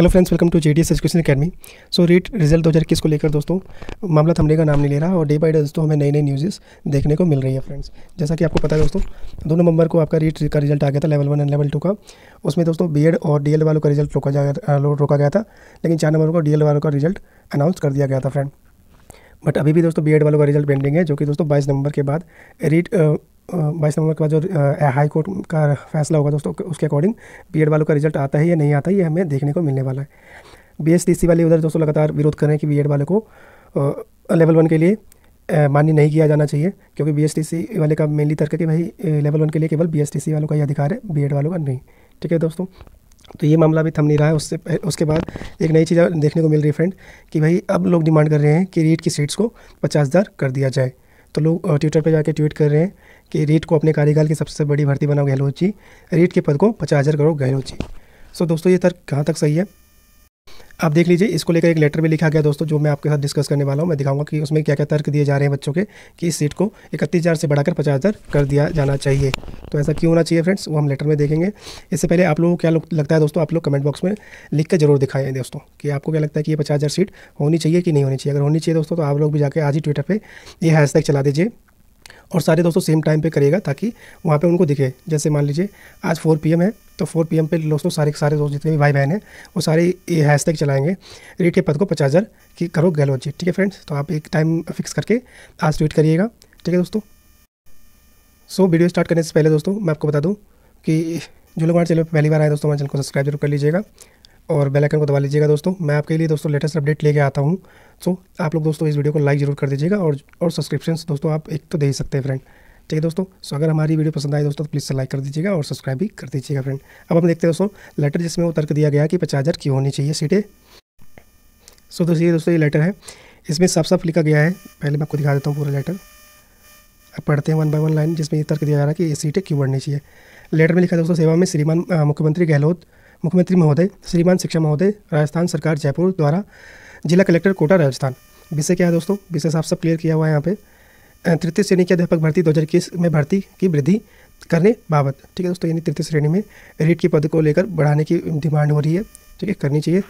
hello friends welcome to J D S education academy so REET result दो हज़ार इक्कीस को लेकर दोस्तों मामला थमने का नाम नहीं ले रहा और डे बाई डे दोस्तों हमें नई नई न्यूज़ देखने को मिल रही है फ्रेंड्स जैसा कि आपको पता है दोस्तों दो नवंबर को आपका रीट का रिजल्ट आ गया था level one and level two का उसमें दोस्तों बी और डी वालों का रिजल्ट रोका जा रोका गया था लेकिन चार नंबर को डी वालों का रिजल्ट अनाउंस कर दिया गया था फ्रेंड बट अभी भी दोस्तों बी वालों का रिजल्ट पेंडिंग है जो कि दोस्तों बाईस नंबर के बाद रीट बाईस नवंबर के बाद जो हाई कोर्ट का फैसला होगा दोस्तों उसके अकॉर्डिंग बी वालों का रिजल्ट आता है या नहीं आता है ये हमें देखने को मिलने वाला है बी वाले उधर दोस्तों लगातार विरोध कर रहे हैं कि बी वाले को लेवल वन के लिए मान्य नहीं किया जाना चाहिए क्योंकि बी वाले का मेनली तर्क है कि भाई लेवल वन के लिए केवल बी वालों का ही अधिकार है बी वालों का नहीं ठीक है दोस्तों तो ये मामला भी थम नहीं रहा है उससे उसके बाद एक नई चीज़ देखने को मिल रही है फ्रेंड कि भाई अब लोग डिमांड कर रहे हैं कि रीट की सीट्स को पचास हज़ार कर दिया जाए तो लोग ट्विटर पर जाकर ट्वीट कर रहे हैं कि रीट को अपने कार्यकाल की सबसे बड़ी भर्ती बनाओ गहलोत जी रीट के पद को पचास हज़ार करो गहलोत जी सो दोस्तों ये तर्क कहाँ तक सही है आप देख लीजिए इसको लेकर एक लेटर भी लिखा गया दोस्तों जो मैं आपके साथ डिस्कस करने वाला हूँ मैं दिखाऊंगा कि उसमें क्या क्या तर्क दिए जा रहे हैं बच्चों के कि इस सीट को इकतीस हज़ार से बढ़ाकर पचास हज़ार कर दिया जाना चाहिए तो ऐसा क्यों होना चाहिए फ्रेंड्स वो हम लेटर में देखेंगे इससे पहले आप लोगों को क्या लगता है दोस्तों आप लोग कमेंट बॉक्स में लिख कर जरूर दिखाएँ दोस्तों कि आपको क्या लगता है कि ये पचास सीट होनी चाहिए कि नहीं होनी चाहिए अगर होनी चाहिए दोस्तों तो आप लोग भी जाकर आज ही ट्विटर पर ये हैश चला दीजिए और सारे दोस्तों सेम टाइम पे करिएगा ताकि वहाँ पे उनको दिखे जैसे मान लीजिए आज 4 पीएम है तो 4 पीएम पे दोस्तों सारे सारे दोस्त जितने भी भाई बहन हैं वो सारे ये टैग चलाएंगे रेट के पद को पचास हज़ार की करो गहलोत जी ठीक है फ्रेंड्स तो आप एक टाइम फिक्स करके आज ट्वीट करिएगा ठीक है दोस्तों सो वीडियो स्टार्ट करने से पहले दोस्तों मैं आपको बता दूँ कि जो लोग हमारे चैनल पर पहली बार आए दोस्तों हमारे चैनल को सब्सक्राइब जरूर कर लीजिएगा और बेल आइकन को दबा लीजिएगा दोस्तों मैं आपके लिए दोस्तों लेटेस्ट अपडेट लेके आता हूँ सो आप लोग दोस्तों इस वीडियो को लाइक जरूर कर दीजिएगा और और सब्सक्रिप्शन दोस्तों आप एक तो दे ही सकते हैं फ्रेंड ठीक है दोस्तों सो अगर हमारी वीडियो पसंद आए दोस्तों तो प्लीज़ लाइक कर दीजिएगा और सब्सक्राइब भी कर दीजिएगा फ्रेंड अब हम देखते हैं दोस्तों लेटर जिसमें वो तर्क दिया गया कि पचास हज़ार क्यों होनी चाहिए सीटें सो तो दोस्तों ये दोस्तों ये लेटर है इसमें साफ साफ लिखा गया है पहले मैं आपको दिखा देता हूँ पूरा लेटर अब पढ़ते हैं वन बाय वन लाइन जिसमें ये तर्क दिया जा रहा है कि ये सीटें क्यों बढ़नी चाहिए लेटर में लिखा दोस्तों सेवा में श्रीमान मुख्यमंत्री गहलोत मुख्यमंत्री महोदय श्रीमान शिक्षा महोदय राजस्थान सरकार जयपुर द्वारा जिला कलेक्टर कोटा राजस्थान विषय क्या है दोस्तों विषय साफ सब क्लियर किया हुआ है यहाँ पे तृतीय श्रेणी के अध्यापक भर्ती दो में भर्ती की वृद्धि करने बाबत ठीक है दोस्तों यानी तृतीय श्रेणी में रेट के पद को लेकर बढ़ाने की डिमांड हो रही है ठीक है करनी चाहिए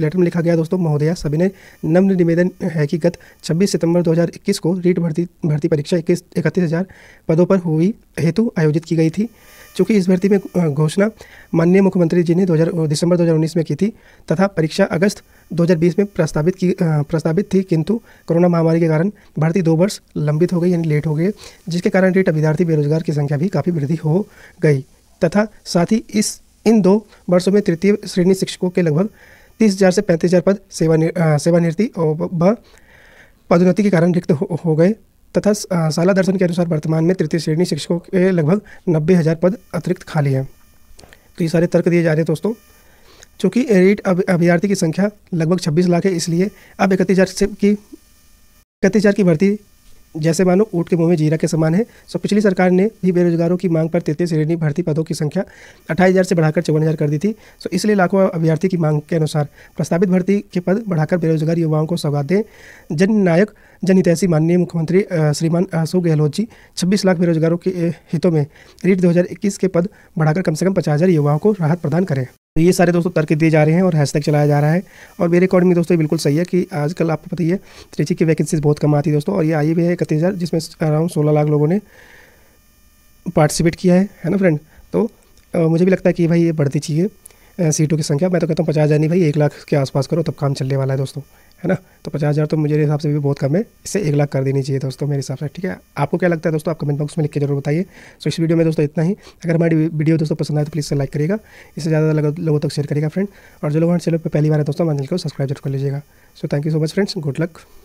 लेटर में लिखा गया दोस्तों महोदया सभी ने नम्र निवेदन है कि गत 26 सितंबर 2021 को रीट भर्ती भर्ती परीक्षा इक्कीस इकतीस हज़ार पदों पर हुई हेतु आयोजित की गई थी चूँकि इस भर्ती में घोषणा माननीय मुख्यमंत्री जी ने 2000 दिसंबर 2019 में की थी तथा परीक्षा अगस्त 2020 में प्रस्तावित की प्रस्तावित थी किंतु कोरोना महामारी के कारण भर्ती दो वर्ष लंबित हो गई यानी लेट हो गई जिसके कारण रीट अभ्यर्थी बेरोजगार की संख्या भी काफ़ी वृद्धि हो गई तथा साथ ही इस इन दो वर्षों में तृतीय श्रेणी शिक्षकों के लगभग तीस हजार से पैंतीस हजार पद सेवा सेवानिवृत्ति और पदोन्नति के कारण रिक्त हो, हो गए तथा शाला दर्शन के अनुसार वर्तमान में तृतीय श्रेणी शिक्षकों के लगभग नब्बे हज़ार पद अतिरिक्त खाली हैं तो ये सारे तर्क दिए जा रहे हैं दोस्तों चूँकि रीट अभ्यार्थी की संख्या लगभग छब्बीस लाख है इसलिए अब इकतीस हज़ार से की इकतीस हज़ार की भर्ती जैसे मानो ऊट के मुंह में जीरा के समान है सो पिछली सरकार ने भी बेरोजगारों की मांग पर तृतीय श्रेणी भर्ती पदों की संख्या अट्ठाईस हज़ार से बढ़ाकर चौवन हज़ार कर दी थी सो इसलिए लाखों अभ्यर्थी की मांग के अनुसार प्रस्तावित भर्ती के पद बढ़ाकर बेरोजगार युवाओं को सौगात दें जन नायक जनहितैषी माननीय मुख्यमंत्री श्रीमान अशोक गहलोत जी छब्बीस लाख बेरोजगारों के हितों में रीट दो के पद बढ़ाकर कम से कम पचास हज़ार युवाओं को राहत प्रदान करें तो ये सारे दोस्तों तर्क दिए जा रहे हैं और हैशटैग चलाया जा रहा है और मेरे अकॉर्डिंग दोस्तों बिल्कुल सही है कि आजकल आपको पता ही है त्रिची की वैकेंसीज बहुत कम आती है दोस्तों और ये आई भी है इकतीस हज़ार जिसमें अराउंड सोलह लाख लोगों ने पार्टिसिपेट किया है है ना फ्रेंड तो आ, मुझे भी लगता है कि भाई ये बढ़ती चाहिए सीटों की संख्या मैं तो कहता हूँ पचास हज़ार नहीं भाई एक लाख के आसपास करो तब काम चलने वाला है दोस्तों है ना तो पचास हज़ार तो मुझे हिसाब से भी बहुत कम है इससे एक लाख कर देनी चाहिए दोस्तों मेरे हिसाब से ठीक है आपको क्या लगता है दोस्तों आप कमेंट बॉक्स में लिख के जरूर बताइए सो इस वीडियो में दोस्तों इतना ही अगर हमारी वीडियो दोस्तों पसंद आए तो प्लीज़ लाइक करिएगा इससे ज़्यादा लोगों तक शेयर करेगा फ्रेंड और जो लोग हमारे चैनल पर पहली बार है दोस्तों हमारे चैनल को सब्सक्राइब जरूर कर लीजिएगा so thank you so much friends good luck